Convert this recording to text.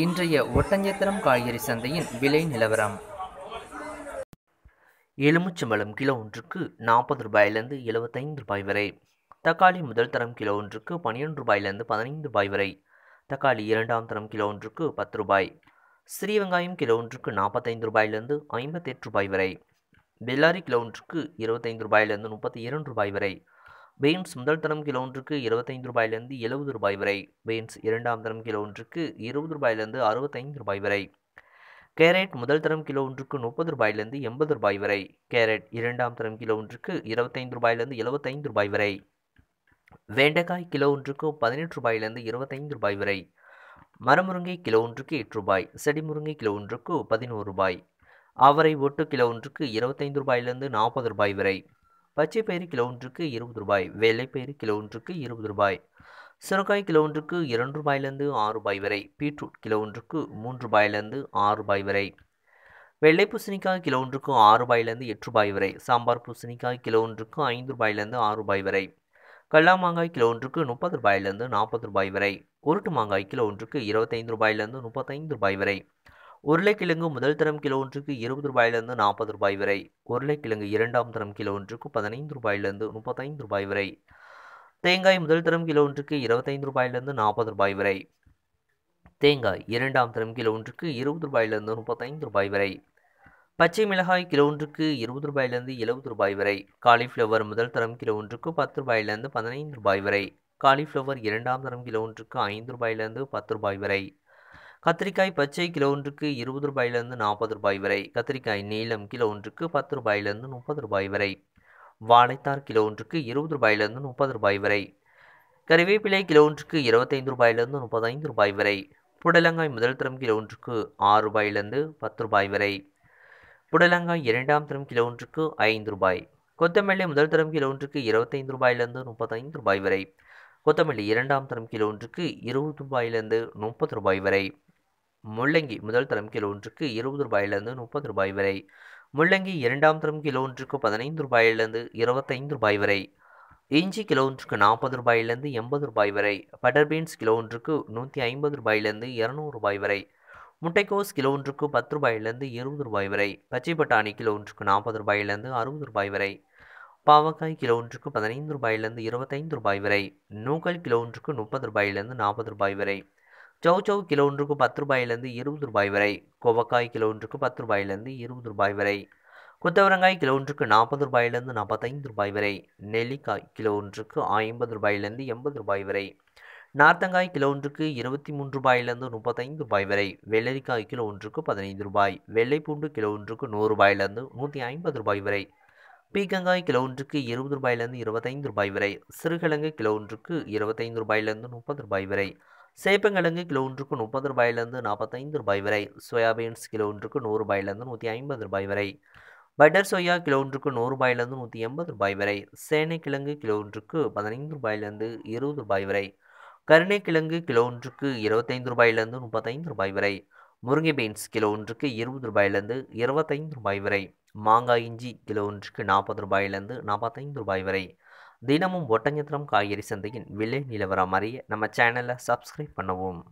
இன்றைய ஒட்டஞ்சத்திரம் காய்கறி சந்தையின் விலை நிலவரம் எலுமிச்சம்பழம் கிலோ ஒன்றுக்கு நாற்பது ரூபாயிலிருந்து எழுபத்தைந்து ரூபாய் வரை தக்காளி முதல் தரம் கிலோ ஒன்றுக்கு பன்னிரெண்டு ரூபாயிலிருந்து பதினைந்து ரூபாய் வரை தக்காளி இரண்டாம் தரம் கிலோ ஒன்றுக்கு பத்து ரூபாய் சிறிய வெங்காயம் கிலோ ஒன்றுக்கு நாற்பத்தைந்து ரூபாயிலிருந்து ஐம்பத்தெட்டு ரூபாய் வரை பெல்லாரி கிலோ ஒன்றுக்கு இருபத்தைந்து ரூபாயிலிருந்து முப்பத்தி இரண்டு ரூபாய் வரை பெயின்ஸ் முதல் தரம் கிலோ ஒன்றுக்கு இருபத்தைந்து ரூபாயிலிருந்து எழுபது ரூபாய் வரை பெயின்ஸ் இரண்டாம் தரம் கிலோ ஒன்றுக்கு இருபது ரூபாயிலிருந்து அறுபத்தைந்து ரூபாய் வரை கேரட் முதல் தரம் கிலோ ஒன்றுக்கு முப்பது ரூபாயிலிருந்து எண்பது ரூபாய் வரை கேரட் இரண்டாம் தரம் கிலோ ஒன்றுக்கு இருபத்தைந்து ரூபாயிலிருந்து எழுபத்தைந்து ரூபாய் வரை வெண்டைக்காய் கிலோ ஒன்றுக்கு பதினெட்டு ரூபாயிலிருந்து இருபத்தைந்து ரூபாய் வரை மரமுருங்கை கிலோ ஒன்றுக்கு எட்டு ரூபாய் செடிமுருங்கை கிலோ ஒன்றுக்கு பதினோரு ரூபாய் அவரை ஒட்டு கிலோ ஒன்றுக்கு இருபத்தைந்து ரூபாயிலிருந்து நாற்பது ரூபாய் வரை பச்சை பயிறு கிலோ ஒன்றுக்கு இருபது ரூபாய் வெள்ளை பயிறு கிலோ ஒன்றுக்கு இருபது ரூபாய் சுரக்காய் கிலோ ஒன்றுக்கு இரண்டு ரூபாயிலிருந்து ஆறு ரூபாய் வரை பீட்ரூட் கிலோ ஒன்றுக்கு மூன்று ரூபாயிலிருந்து ஆறு ரூபாய் வரை வெள்ளை பூசணிக்காய் கிலோ ஒன்றுக்கு ஆறு ரூபாயிலிருந்து எட்டு ரூபாய் வரை சாம்பார் பூசணிக்காய் கிலோ ஒன்றுக்கு ஐந்து ரூபாயிலிருந்து ஆறு ரூபாய் வரை கல்லா மாங்காய் கிலோ ஒன்றுக்கு முப்பது ரூபாயிலிருந்து நாற்பது ரூபாய் வரை உருட்டு மாங்காய் கிலோ ஒன்றுக்கு இருபத்தைந்து ரூபாயிலிருந்து முப்பத்தைந்து ரூபாய் வரை உருளைக்கிழங்கு முதல் தரம் கிலோ ஒன்றுக்கு இருபது ரூபாயிலிருந்து நாற்பது ரூபாய் வரை உருளைக்கிழங்கு இரண்டாம் தரம் கிலோ ஒன்றுக்கு பதினைந்து ரூபாயிலிருந்து முப்பத்தைந்து ரூபாய் வரை தேங்காய் முதல் தரம் கிலோ ஒன்றுக்கு இருபத்தைந்து ரூபாயிலிருந்து நாற்பது ரூபாய் வரை தேங்காய் இரண்டாம் தரம் கிலோ ஒன்றுக்கு இருபது ரூபாயிலிருந்து முப்பத்தைந்து ரூபாய் வரை பச்சை மிளகாய் கிலோ ஒன்றுக்கு இருபது ரூபாயிலிருந்து எழுபது ரூபாய் வரை காலிஃப்ளவர் முதல் தரம் கிலோ ஒன்றுக்கு பத்து ரூபாயிலிருந்து பதினைந்து ரூபாய் வரை காலிஃப்ளவர் இரண்டாம் தரம் கிலோ ஒன்றுக்கு ஐந்து ரூபாயிலிருந்து பத்து ரூபாய் வரை கத்திரிக்காய் பச்சை கிலோ ஒன்றுக்கு இருபது ரூபாயிலிருந்து நாற்பது ரூபாய் வரை கத்திரிக்காய் நீளம் கிலோ ஒன்றுக்கு பத்து ரூபாயிலிருந்து முப்பது ரூபாய் வரை வாழைத்தார் கிலோ ஒன்றுக்கு இருபது ரூபாயிலிருந்து முப்பது ரூபாய் வரை கறிவேப்பிலை கிலோ ஒன்றுக்கு இருபத்தைந்து ரூபாயிலிருந்து முப்பத்தைந்து ரூபாய் வரை புடலங்காய் முதல் தரம் கிலோ ஒன்றுக்கு ஆறு ரூபாயிலிருந்து பத்து ரூபாய் வரை புடலங்காய் இரண்டாம் தரம் கிலோ ஒன்றுக்கு ஐந்து ரூபாய் கொத்தமல்லி முதல் தரம் கிலோ ஒன்றுக்கு இருபத்தைந்து ரூபாயிலிருந்து முப்பத்தைந்து ரூபாய் வரை கொத்தமல்லி இரண்டாம் தரம் கிலோ ஒன்றுக்கு இருபது ரூபாயிலிருந்து முப்பது ரூபாய் வரை முள்ளங்கி முதல் தரம் கிலோ ஒன்றுக்கு இருபது ரூபாயிலிருந்து முப்பது ரூபாய் வரை முள்ளங்கி இரண்டாம் தரம் கிலோ ஒன்றுக்கு பதினைந்து ரூபாயிலிருந்து இருபத்தைந்து ரூபாய் வரை இஞ்சி கிலோ ஒன்றுக்கு நாற்பது ரூபாயிலிருந்து எண்பது ரூபாய் வரை பட்டர் பீன்ஸ் கிலோ ஒன்றுக்கு நூற்றி ஐம்பது ரூபாயிலிருந்து இரநூறு ரூபாய் வரை முட்டைக்கோஸ் கிலோ ஒன்றுக்கு பத்து ரூபாயிலிருந்து இருபது ரூபாய் வரை பச்சை பட்டாணி கிலோ ஒன்றுக்கு நாற்பது ரூபாயிலிருந்து அறுபது ரூபாய் வரை பாவக்காய் கிலோ ஒன்றுக்கு பதினைந்து ரூபாயிலிருந்து இருபத்தைந்து ரூபாய் வரை நூக்கல் கிலோ ஒன்றுக்கு முப்பது ரூபாயிலிருந்து நாற்பது ரூபாய் வரை சவ் கிலோ ஒன்றுக்கு பத்து ரூபாயிலிருந்து இருபது ரூபாய் வரை கோவக்காய் கிலோ ஒன்றுக்கு பத்து ரூபாயிலிருந்து இருபது ரூபாய் வரை கொத்தவரங்காய் கிலோ ஒன்றுக்கு நாற்பது ரூபாயிலிருந்து நாற்பத்தைந்து ரூபாய் வரை நெல்லிக்காய் கிலோ ஒன்றுக்கு ஐம்பது ரூபாயிலிருந்து எண்பது ரூபாய் வரை நார்த்தங்காய் கிலோ ஒன்றுக்கு இருபத்தி மூன்று ரூபாயிலிருந்து முப்பத்தைந்து ரூபாய் வரை வெள்ளரிக்காய் கிலோ ஒன்றுக்கு பதினைந்து ரூபாய் வெள்ளைப்பூண்டு கிலோ ஒன்றுக்கு நூறு ரூபாயிலிருந்து நூற்றி ஐம்பது ரூபாய் வரை பீக்கங்காய் கிலோ ஒன்றுக்கு இருபது ரூபாயிலிருந்து இருபத்தைந்து ரூபாய் வரை சிறுகிழங்கு கிலோ ஒன்றுக்கு இருபத்தைந்து ரூபாயிலிருந்து முப்பது ரூபாய் வரை சேப்பங்கிழங்கு கிலோ ஒன்றுக்கு முப்பது ரூபாயிலிருந்து நாற்பத்தைந்து ரூபாய் வரை சோயாபீன்ஸ் கிலோ ஒன்றுக்கு நூறு ரூபாயிலிருந்து நூற்றி ஐம்பது ரூபாய் வரை பட்டர் சோயா கிலோ ஒன்றுக்கு நூறு ரூபாயிலிருந்து நூற்றி எண்பது ரூபாய் வரை சேனைக்கிழங்கு கிலோ ஒன்றுக்கு பதினைந்து ரூபாயிலிருந்து இருபது ரூபாய் வரை கருணைக்கிழங்கு கிலோ ஒன்றுக்கு இருபத்தைந்து ரூபாயிலிருந்து முப்பத்தைந்து ரூபாய் வரை முருங்கை பீன்ஸ் கிலோ ஒன்றுக்கு இருபது ரூபாயிலிருந்து இருபத்தைந்து ரூபாய் வரை மாங்காய் இஞ்சி கிலோ ஒன்றுக்கு நாற்பது ரூபாயிலிருந்து நாற்பத்தைந்து ரூபாய் வரை தினமும் ஒட்டஞ்சத்திரம் காய்கறி சந்தையின் விலை நிலவரம் அறிய நம்ம சேனலை சப்ஸ்கிரைப் பண்ணவும்